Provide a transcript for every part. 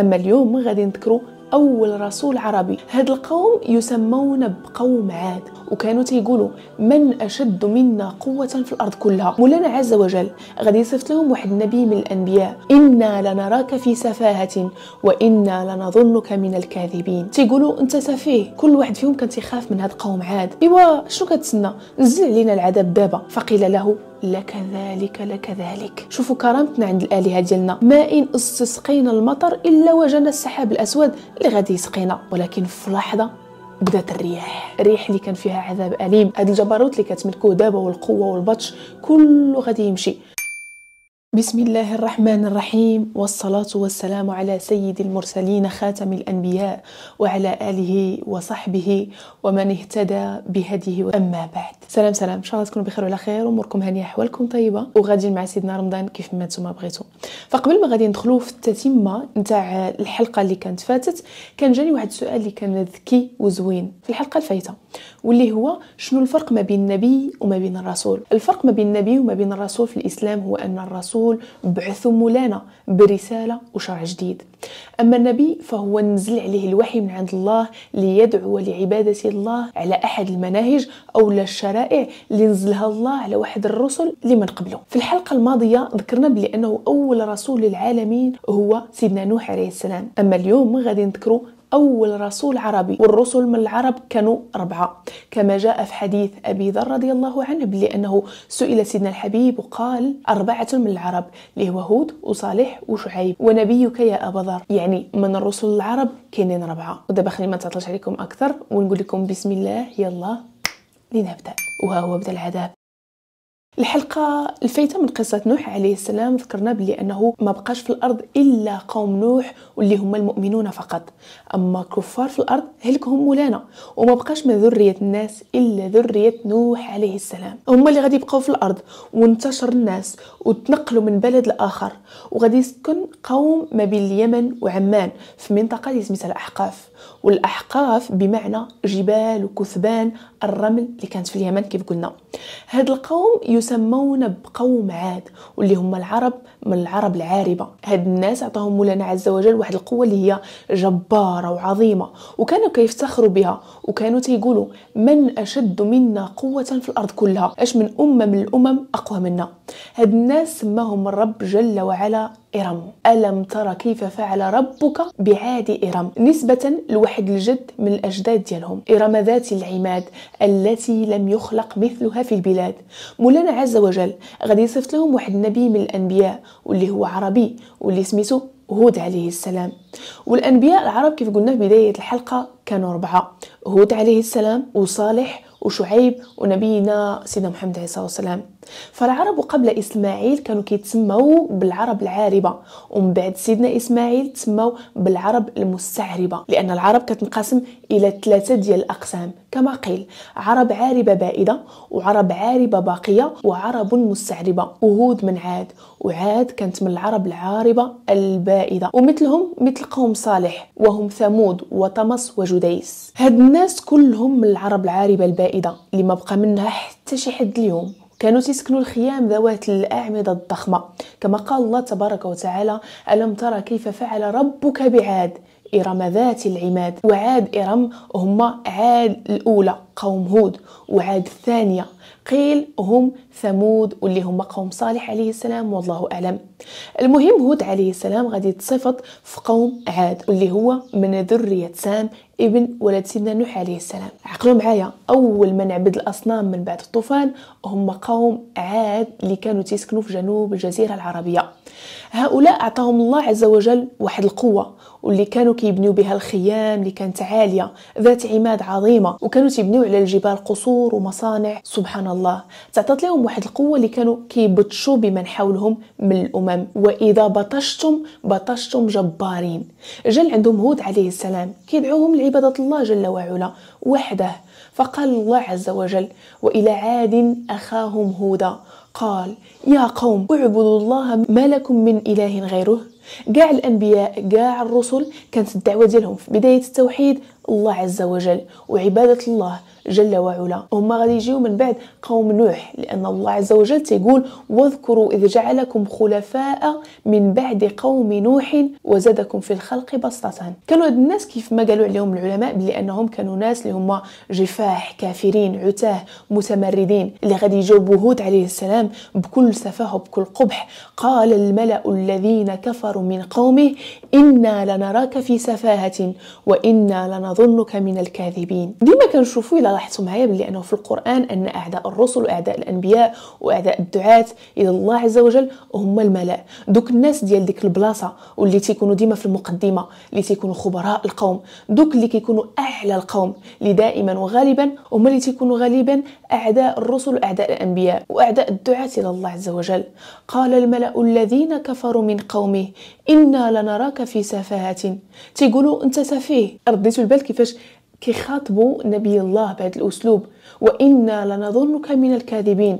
أما اليوم غادي نذكروا أول رسول عربي هاد القوم يسمون بقوم عاد وكانوا تيقولوا من أشد منا قوة في الأرض كلها مولانا عز وجل غادي يصفت لهم واحد النبي من الأنبياء إنا لنراك في سفاهة وإنا لنظنك من الكاذبين تيقولوا أنت سفيه كل واحد فيهم كان تيخاف من هاد قوم عاد إيوا شو كتسنى نزل علينا العذاب دابا فقيل له لكذلك لكذلك شوفوا كرامتنا عند الالهه ديالنا ما ان استسقينا المطر الا وجدنا السحاب الاسود اللي غادي يسقينا ولكن في لحظه بدات الرياح الريح اللي كان فيها عذاب اليم هذا الجبروت اللي كتملكوه دابا والقوه والبطش كله غادي يمشي بسم الله الرحمن الرحيم والصلاة والسلام على سيد المرسلين خاتم الأنبياء وعلى آله وصحبه ومن اهتدى بهديه أما بعد سلام سلام إن شاء الله تكونوا بخير وعلى خير أموركم هانية أحوالكم طيبة وغادي مع سيدنا رمضان كيف ما نتوما بغيتو فقبل ما غادي ندخلو في التتمة نتاع الحلقة اللي كانت فاتت كان جاني واحد السؤال اللي كان ذكي وزوين في الحلقة الفايتة واللي هو شنو الفرق ما بين النبي وما بين الرسول الفرق ما بين النبي وما بين الرسول في الإسلام هو أن الرسول الرسول بعثوا مولانا برسالة وشرع جديد أما النبي فهو نزل عليه الوحي من عند الله ليدعو لعبادة الله على أحد المناهج أو الشرائع اللي نزلها الله على واحد الرسل لمن قبله في الحلقة الماضية ذكرنا بأنه أول رسول للعالمين هو سيدنا نوح عليه السلام أما اليوم غادي نذكره أول رسول عربي والرسل من العرب كانوا أربعة كما جاء في حديث أبي ذر رضي الله عنه لأنه سئل سيدنا الحبيب وقال أربعة من العرب اللي هو هود وصالح وشعيب ونبيك يا أبا ذر يعني من الرسل العرب كاينين أربعة ودابا خليني ما نتعطلش عليكم أكثر ونقول لكم بسم الله يلا لنبدأ وها هو بدا العذاب الحلقة الفايتة من قصة نوح عليه السلام ذكرنا بلي أنه ما بقاش في الأرض إلا قوم نوح واللي هما المؤمنون فقط أما كفار في الأرض هلكهم مولانا وما بقاش من ذرية الناس إلا ذرية نوح عليه السلام هما اللي غادي يبقاو في الأرض وانتشر الناس وتنقلوا من بلد لآخر وغادي يسكن قوم ما بين اليمن وعمان في منطقة اللي سميتها الأحقاف والأحقاف بمعنى جبال وكثبان الرمل اللي كانت في اليمن كيف قلنا هاد القوم يسمون بقوم عاد واللي هما العرب من العرب العاربة هاد الناس عطاهم مولانا عز وجل واحد القوة اللي هي جبارة وعظيمة وكانوا كيفتخروا بها وكانوا تيقولوا من أشد منا قوة في الأرض كلها أش من أمة من الأمم أقوى منا هاد الناس سماهم الرب جل وعلا إرم ألم ترى كيف فعل ربك بعاد إرم نسبة لواحد الجد من الأجداد ديالهم إرم ذات العماد التي لم يخلق مثلها في البلاد مولانا عز وجل غادي يصفت لهم واحد النبي من الأنبياء واللي هو عربي واللي سميتو هود عليه السلام والانبياء العرب كيف قلنا في بدايه الحلقه كانوا أربعة هود عليه السلام وصالح وشعيب ونبينا سيدنا محمد عليه الصلاه والسلام فالعرب قبل اسماعيل كانوا كيتسموا بالعرب العاربه ومن بعد سيدنا اسماعيل تسموا بالعرب المستعربه لان العرب كتنقسم الى ثلاثه ديال الاقسام كما قيل عرب عاربه بائده وعرب عاربه باقيه وعرب مستعربه وهود من عاد وعاد كانت من العرب العاربه البائده ومثلهم مثل قوم صالح وهم ثمود وطمس وجدى دايس هاد الناس كلهم من العرب العاربه البائده اللي ما بقى منها حتى شي حد اليوم كانوا تسكنوا الخيام ذوات الأعمدة الضخمة كما قال الله تبارك وتعالى ألم ترى كيف فعل ربك بعاد إرم ذات العماد وعاد إرم هما عاد الأولى قوم هود وعاد الثانية قيل هم ثمود واللي هما قوم صالح عليه السلام والله أعلم المهم هود عليه السلام غادي يتصفط في قوم عاد واللي هو من ذرية سام ابن ولد سيدنا نوح عليه السلام عقلوا معايا أول من عبد الأصنام من بعد الطوفان هم قوم عاد اللي كانوا تسكنوا في جنوب الجزيرة العربية هؤلاء أعطاهم الله عز وجل واحد القوة واللي كانوا كيبنيو بها الخيام اللي كانت عالية ذات عماد عظيمة وكانوا تبنيو على الجبال قصور ومصانع سبحان الله تعطات لهم واحد القوة اللي كانوا كيبطشوا بمن حولهم من الأمم وإذا بطشتم بطشتم جبارين جل عندهم هود عليه السلام كيدعوهم لعبادة الله جل وعلا وحده فقال الله عز وجل وإلى عاد أخاهم هودا قال يا قوم اعبدوا الله ما لكم من إله غيره كاع الأنبياء كاع الرسل كانت الدعوة ديالهم في بداية التوحيد الله عز وجل وعبادة الله جل وعلا هما غادي يجيو من بعد قوم نوح لان الله عز وجل تيقول واذكروا اذ جعلكم خلفاء من بعد قوم نوح وزادكم في الخلق بسطه كانوا هاد الناس كيف ما قالوا عليهم العلماء بلي انهم كانوا ناس اللي هما جفاح كافرين عتاه متمردين اللي غادي يجاوبوا هود عليه السلام بكل سفاه وبكل قبح قال الملا الذين كفروا من قومه انا لنراك في سفاهه وانا لنظنك من الكاذبين ديما كنشوفوا الى لاحظتوا معايا بلي انه في القران ان اعداء الرسل واعداء الانبياء واعداء الدعاة الى الله عز وجل هما الملاء دوك الناس ديال ديك البلاصه واللي تيكونوا ديما في المقدمه اللي تيكونوا خبراء القوم دوك اللي كيكونوا اعلى القوم اللي دائما وغالبا هما اللي تيكونوا غالبا اعداء الرسل واعداء الانبياء واعداء الدعاة الى الله عز وجل قال الملأ الذين كفروا من قومه إنا لنراك في سفاهة تيقولوا أنت سفيه رديتوا البال كيفاش كيخاطبوا نبي الله بهذا الأسلوب وإنا لنظنك من الكاذبين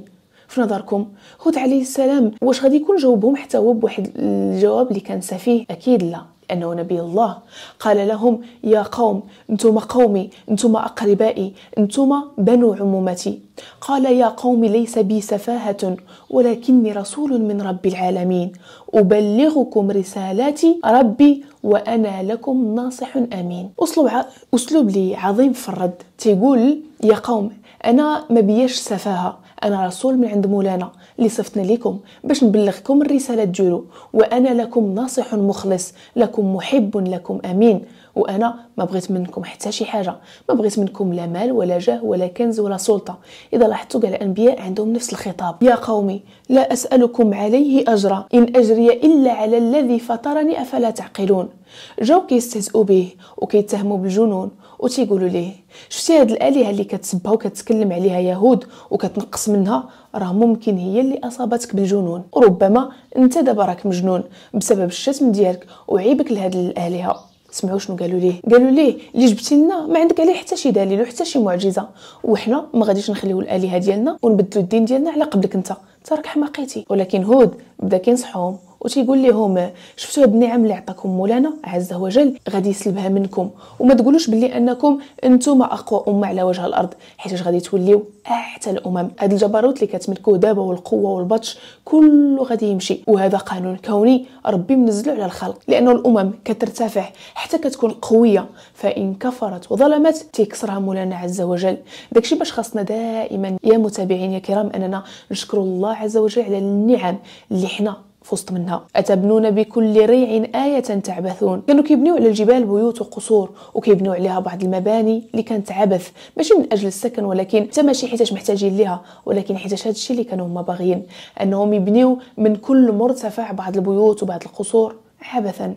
في نظركم هود عليه السلام واش غادي يكون جاوبهم حتى هو بواحد الجواب اللي كان سفيه اكيد لا أنه نبي الله قال لهم يا قوم أنتم قومي أنتم أقربائي أنتم بنو عمومتي قال يا قوم ليس بي سفاهة ولكني رسول من رب العالمين أبلغكم رسالاتي ربي وأنا لكم ناصح أمين أسلوب, ع... أسلوب لي عظيم في الرد تيقول يا قوم أنا ما بيش سفاهة انا رسول من عند مولانا اللي صفتنا لكم باش نبلغكم الرساله ديالو وانا لكم ناصح مخلص لكم محب لكم امين وانا ما بغيت منكم حتى شي حاجه ما بغيت منكم لا مال ولا جاه ولا كنز ولا سلطه اذا لاحظتوا كاع الانبياء عندهم نفس الخطاب يا قومي لا اسالكم عليه اجرا ان اجري الا على الذي فطرني افلا تعقلون جاو كيستهزئوا به وكيتهموا بالجنون وتيقولوا ليه شفتي هاد الالهه اللي كتسبها وكتكلم عليها يهود وكتنقص منها راه ممكن هي اللي اصابتك بالجنون وربما انت دابا راك مجنون بسبب الشتم ديالك وعيبك لهاد الالهه سمعوا شنو قالوا ليه قالوا ليه اللي جبتي لنا ما عندك عليه حتى شي دليل وحتى شي معجزه وحنا ما غاديش نخليو الالهه ديالنا ونبدلو الدين ديالنا على قبلك انت تراك راك حماقيتي ولكن هود بدا كينصحهم وتيقول لهم شفتوا هاد النعم اللي عطاكم مولانا عز وجل غادي يسلبها منكم وما تقولوش بلي انكم انتم اقوى امه على وجه الارض حيت غادي توليو احتى الامم هاد الجبروت اللي كتملكوه دابا والقوه والبطش كله غادي يمشي وهذا قانون كوني ربي منزلو على الخلق لانه الامم كترتفع حتى كتكون قويه فان كفرت وظلمت تيكسرها مولانا عز وجل داكشي باش خاصنا دائما يا متابعين يا كرام اننا نشكر الله عز وجل على النعم اللي حنا في وسط منها أتبنون بكل ريع آية تعبثون كانوا كيبنيو على الجبال بيوت وقصور وكيبنيو عليها بعض المباني اللي كانت عبث ماشي من أجل السكن ولكن حتى ماشي حيتاش محتاجين ليها ولكن حيتاش هذا الشيء اللي كانوا هما باغيين أنهم يبنيو من كل مرتفع بعض البيوت وبعض القصور عبثا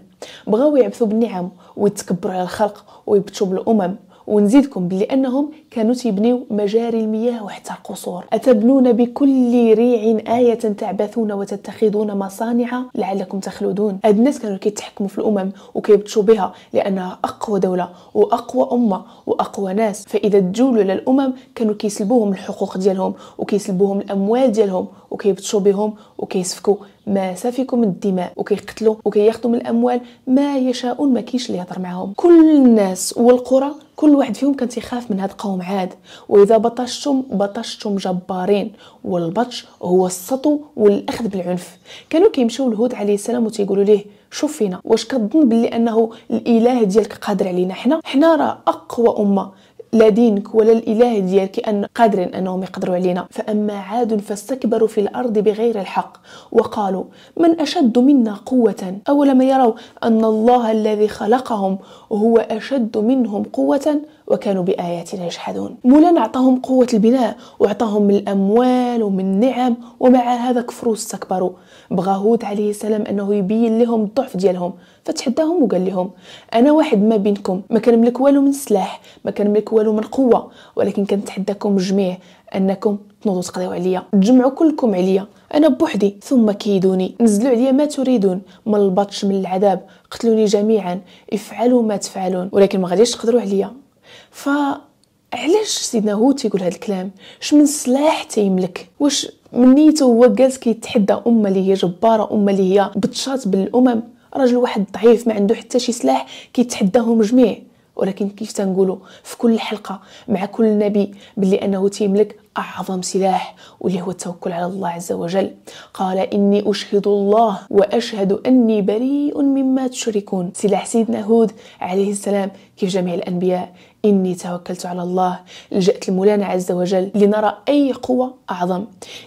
بغاو يعبثوا بالنعم ويتكبروا على الخلق ويبتشوا بالأمم ونزيدكم بلي انهم كانوا تيبنيو مجاري المياه وحتى القصور اتبنون بكل ريع آية تعبثون وتتخذون مصانع لعلكم تخلدون هاد الناس كانوا كيتحكموا في الامم وكيبتشوا بها لانها اقوى دولة واقوى امة واقوى ناس فاذا تجولوا للامم كانوا كيسلبوهم الحقوق ديالهم وكيسلبوهم الاموال ديالهم وكيبتشوا بهم وكيسفكوا ما فيكم الدماء وكيقتلوا وكياخذوا من الاموال ما يشاءون ما كاينش اللي يهضر معاهم كل الناس والقرى كل واحد فيهم كان تيخاف من هاد قوم عاد واذا بطشتم بطشتم جبارين والبطش هو السطو والاخذ بالعنف كانوا كيمشيو لهود عليه السلام وتيقولوا ليه شوف فينا واش كظن بلي انه الاله ديالك قادر علينا حنا حنا راه اقوى امه لا دينك ولا الاله ديالك ان قادرين انهم يقدروا علينا فاما عاد فاستكبروا في الارض بغير الحق وقالوا من اشد منا قوه اولم يروا ان الله الذي خلقهم هو اشد منهم قوه وكانوا بآياتنا يجحدون مولانا أعطاهم قوة البناء وأعطاهم من الأموال ومن النعم ومع هذا كفروا استكبروا بغى هود عليه السلام أنه يبين لهم الضعف ديالهم فتحداهم وقال لهم أنا واحد ما بينكم ما ملك والو من سلاح ما ملك والو من قوة ولكن كنتحداكم جميع انكم تنوضوا تقضيوا عليا تجمعوا كلكم عليا انا بوحدي ثم كيدوني نزلوا عليا ما تريدون من البطش من العذاب قتلوني جميعا افعلوا ما تفعلون ولكن ما غاديش تقدروا عليا ف علاش سيدنا هو تيقول هذا الكلام اش من سلاح تيملك واش من هو جالس كيتحدى امه اللي هي جباره امه اللي هي بتشات بالامم رجل واحد ضعيف ما عنده حتى شي سلاح كيتحداهم جميع ولكن كيف تنقولوا في كل حلقه مع كل نبي باللي انه تيملك أعظم سلاح واللي هو التوكل على الله عز وجل قال إني أشهد الله وأشهد أني بريء مما تشركون سلاح سيدنا هود عليه السلام كيف جميع الأنبياء إني توكلت على الله لجأت المولانا عز وجل لنرى أي قوة أعظم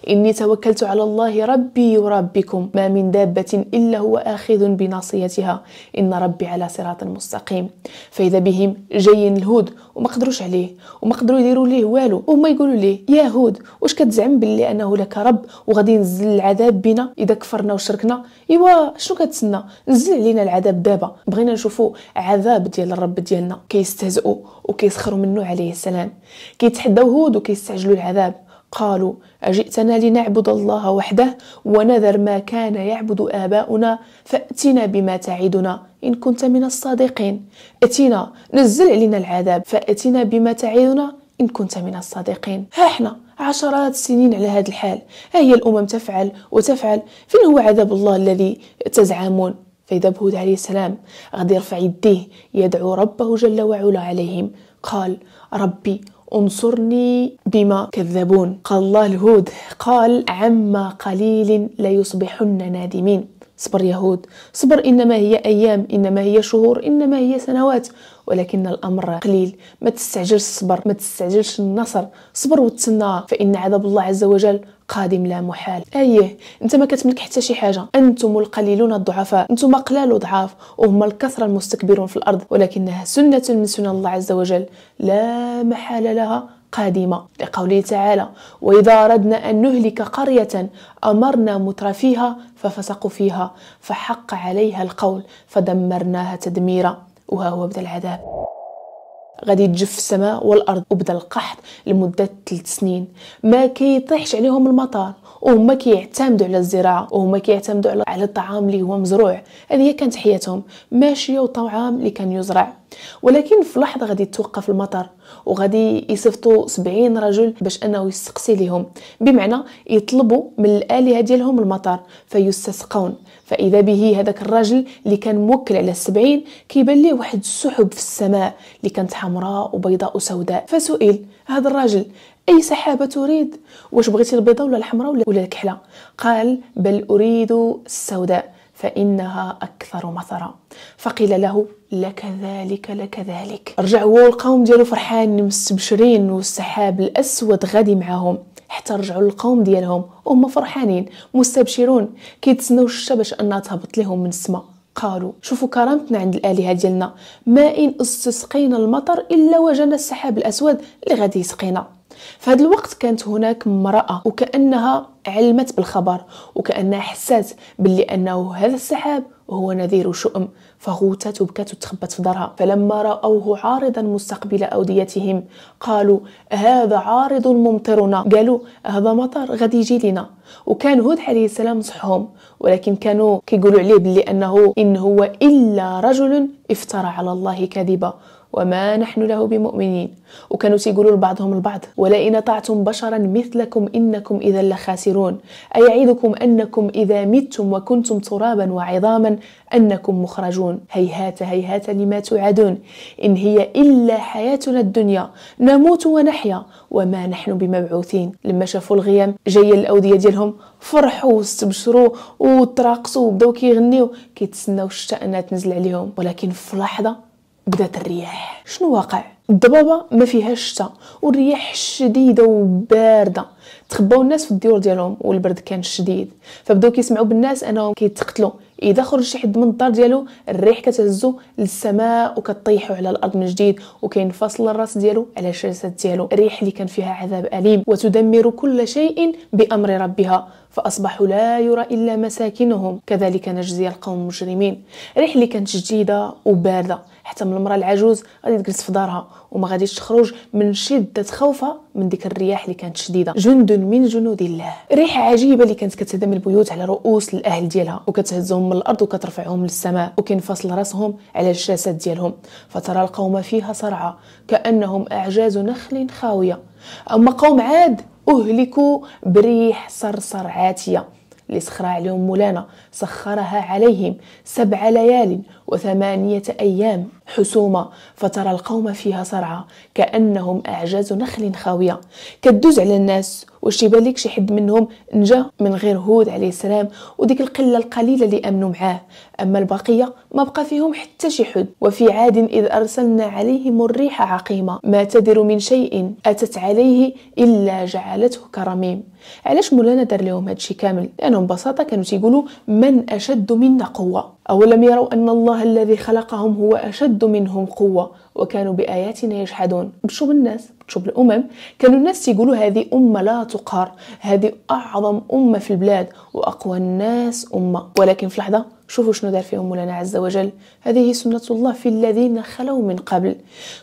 إني توكلت على الله ربي وربكم ما من دابة إلا هو آخذ بناصيتها إن ربي على صراط مستقيم فإذا بهم جايين الهود وما قدروش عليه وما قدروا يديروا ليه والو وما يقولوا ليه اليهود واش كتزعم باللي انه لك رب وغادي ينزل العذاب بنا اذا كفرنا وشركنا ايوا شنو كتسنى نزل علينا العذاب دابا بغينا نشوفو عذاب ديال الرب ديالنا كيستهزئوا وكيسخروا منه عليه السلام كيتحداو هود وكيستعجلوا العذاب قالوا أجئتنا لنعبد الله وحده ونذر ما كان يعبد آباؤنا فأتنا بما تعدنا إن كنت من الصادقين أتينا نزل علينا العذاب فأتنا بما تعدنا إن كنت من الصادقين ها احنا عشرات السنين على هذا الحال ها هي الأمم تفعل وتفعل فين هو عذاب الله الذي تزعمون فإذا بهود عليه السلام غادي يرفع يديه يدعو ربه جل وعلا عليهم قال ربي انصرني بما كذبون قال الله الهود قال عما قليل ليصبحن نادمين صبر يهود صبر إنما هي أيام إنما هي شهور إنما هي سنوات ولكن الأمر قليل ما تستعجلش الصبر ما تستعجلش النصر صبر وتسنى فإن عذاب الله عز وجل قادم لا محال اييه انت ما كتملك حتى شي حاجه انتم القليلون الضعفاء انتم قلال ضعاف وهم الكثره المستكبرون في الارض ولكنها سنه من سنن الله عز وجل لا محال لها قادمة لقوله تعالى وإذا أردنا أن نهلك قرية أمرنا مترفيها ففسقوا فيها فحق عليها القول فدمرناها تدميرا وها هو بدأ العذاب غادي تجف السماء والارض وبدا القحط لمده 3 سنين ما كيطيحش عليهم المطر وهما كيعتمدوا على الزراعه وهما كيعتمدوا على الطعام اللي هو مزروع هذه هي كانت حياتهم ماشيه وطعام اللي كان يزرع ولكن في لحظه غادي توقف المطر وغادي يصيفطوا 70 رجل باش انه يستقصي لهم بمعنى يطلبوا من الالهه ديالهم المطر فيستسقون فاذا به هذاك الرجل اللي كان موكل على السبعين كيبان ليه واحد السحب في السماء اللي كانت حمراء وبيضاء وسوداء فسئل هذا الرجل اي سحابه تريد واش بغيتي البيضاء ولا الحمراء ولا الكحله قال بل اريد السوداء فانها اكثر مثرا فقيل له لك ذلك لك ذلك رجع هو والقوم ديالو فرحان مستبشرين والسحاب الاسود غادي معاهم حتى رجعوا للقوم ديالهم وهم فرحانين مستبشرون كيتسناو الشتا باش انها تهبط لهم من السماء قالوا شوفوا كرامتنا عند الالهه ديالنا ما ان استسقينا المطر الا وجدنا السحاب الاسود اللي غادي يسقينا في هذا الوقت كانت هناك امرأة وكأنها علمت بالخبر وكأنها حسات باللي أنه هذا السحاب هو نذير شؤم فغوتت وبكت وتخبت في دارها فلما رأوه عارضا مستقبل أوديتهم قالوا هذا عارض ممطرنا قالوا هذا مطر غادي يجي لنا وكان هود عليه السلام صحهم ولكن كانوا كيقولوا عليه بلي أنه إن هو إلا رجل افترى على الله كذبا وما نحن له بمؤمنين وكانوا تيقولوا لبعضهم البعض ولئن اطعتم بشرا مثلكم انكم اذا لخاسرون ايعدكم انكم اذا متم وكنتم ترابا وعظاما انكم مخرجون هيهات هيهات لما توعدون ان هي الا حياتنا الدنيا نموت ونحيا وما نحن بمبعوثين لما شافوا الغيام جايه الاوديه ديالهم فرحوا واستبشروا وتراقصوا وبداو كيغنيو كيتسناو الشتاء انها تنزل عليهم ولكن في لحظه بدات الرياح شنو واقع الضبابه ما فيهاش الشتاء والرياح شديده وبارده تخباو الناس في الديور ديالهم والبرد كان شديد فبداو كيسمعوا بالناس انهم كيتقتلوا اذا خرج شي حد من الدار ديالو الريح كتهزو للسماء وكطيحو على الارض من جديد وكينفصل الراس ديالو على الجسد ديالو الريح اللي كان فيها عذاب اليم وتدمر كل شيء بامر ربها فاصبحوا لا يرى الا مساكنهم كذلك نجزي القوم المجرمين الريح اللي كانت جديده وبارده حتى من المراه العجوز غادي تجلس في دارها وما غاديش تخرج من شده خوفها من ديك الرياح اللي كانت شديده جند من جنود الله ريحه عجيبه اللي كانت كتهدم البيوت على رؤوس الاهل ديالها وكتهزهم من الارض وكترفعهم للسماء وكينفصل راسهم على الشاسات ديالهم فترى القوم فيها صرعى كانهم اعجاز نخل خاويه اما قوم عاد اهلكوا بريح صرصر عاتيه اللي عليهم مولانا سخرها عليهم سبع ليال وثمانية أيام حسومة فترى القوم فيها صرعى كأنهم أعجاز نخل خاوية كدوز على الناس واش يبالك شي حد منهم نجا من غير هود عليه السلام وديك القله القليله اللي امنوا معاه اما البقيه ما بقى فيهم حتى شي حد وفي عاد اذ ارسلنا عليهم الريح عقيمه ما تدر من شيء اتت عليه الا جعلته كرميم علاش مولانا دار لهم هادشي كامل لانهم ببساطه كانوا تيقولوا من اشد منا قوه أولم يروا أن الله الذي خلقهم هو أشد منهم قوة وكانوا بآياتنا يجحدون بتشوف الناس بتشوف الأمم كانوا الناس يقولوا هذه أمة لا تقهر هذه أعظم أمة في البلاد وأقوى الناس أمة ولكن في لحظة شوفوا شنو دار فيهم مولانا عز وجل هذه سنة الله في الذين خلوا من قبل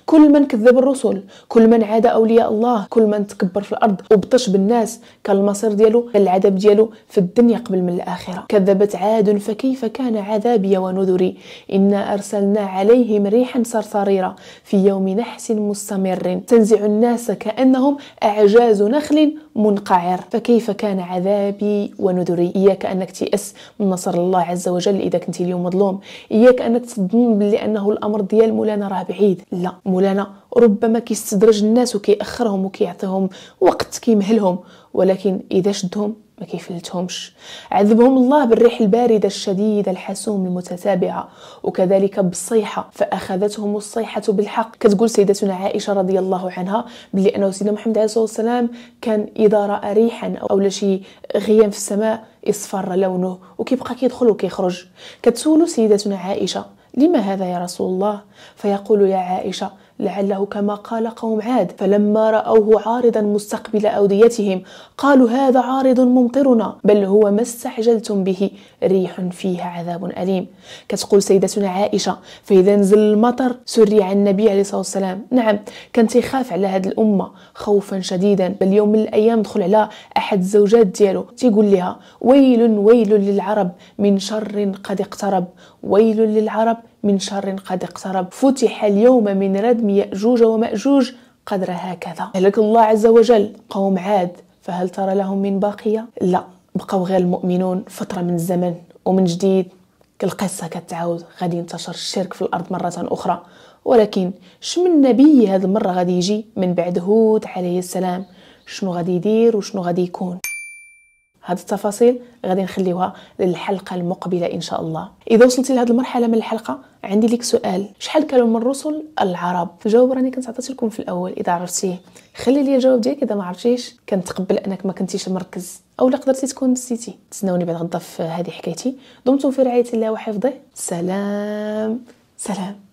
كل من كذب الرسل كل من عاد أولياء الله كل من تكبر في الأرض وبطش بالناس كان المصير ديالو العذاب ديالو في الدنيا قبل من الآخرة كذبت عاد فكيف كان عذابي ونذري إنا أرسلنا عليهم ريحا صرصريرة في يوم نحس مستمر تنزع الناس كأنهم أعجاز نخل منقعر فكيف كان عذابي ونذري إياك أنك تيأس من نصر الله عز وجل إذا كنتي اليوم مظلوم إياك أنك تظن بلي أنه الأمر ديال مولانا راه بعيد لا مولانا ربما كيستدرج الناس وكيأخرهم وكيعطيهم وقت كيمهلهم ولكن إذا شدهم ما كيفلتهمش عذبهم الله بالريح الباردة الشديدة الحسوم المتتابعة وكذلك بالصيحة فأخذتهم الصيحة بالحق كتقول سيدتنا عائشة رضي الله عنها بلي أنه سيدنا محمد عليه الصلاة والسلام كان إذا رأى ريحا أو لشي غيام في السماء اصفر لونه وكيبقى كيدخل وكيخرج كتسول سيدتنا عائشة لما هذا يا رسول الله فيقول يا عائشة لعله كما قال قوم عاد فلما رأوه عارضا مستقبل أوديتهم قالوا هذا عارض ممطرنا بل هو ما استعجلتم به ريح فيها عذاب أليم كتقول سيدتنا عائشة فإذا نزل المطر سري عن النبي عليه الصلاة والسلام نعم كان تيخاف على هذه الأمة خوفا شديدا بل يوم من الأيام دخل على أحد الزوجات ديالو تيقول لها ويل ويل للعرب من شر قد اقترب ويل للعرب من شر قد اقترب فتح اليوم من ردم يأجوج ومأجوج قدر هكذا هلك الله عز وجل قوم عاد فهل ترى لهم من باقية؟ لا بقاو غير المؤمنون فترة من الزمن ومن جديد القصة كتعاود غادي ينتشر الشرك في الأرض مرة أخرى ولكن شمن نبي هاد المرة غادي يجي من بعد هود عليه السلام شنو غادي يدير وشنو غادي يكون هذه التفاصيل غادي نخليوها للحلقه المقبله ان شاء الله اذا وصلتي لهذه المرحله من الحلقه عندي لك سؤال شحال كانوا من الرسل العرب الجواب راني كنت عطيت لكم في الاول اذا عرفتيه خلي لي الجواب ديالك اذا ما عرفتيش كنتقبل انك ما كنتيش مركز او لا قدرتي تكون نسيتي تسناوني بعد غدا في هذه حكايتي دمتم في رعايه الله وحفظه سلام سلام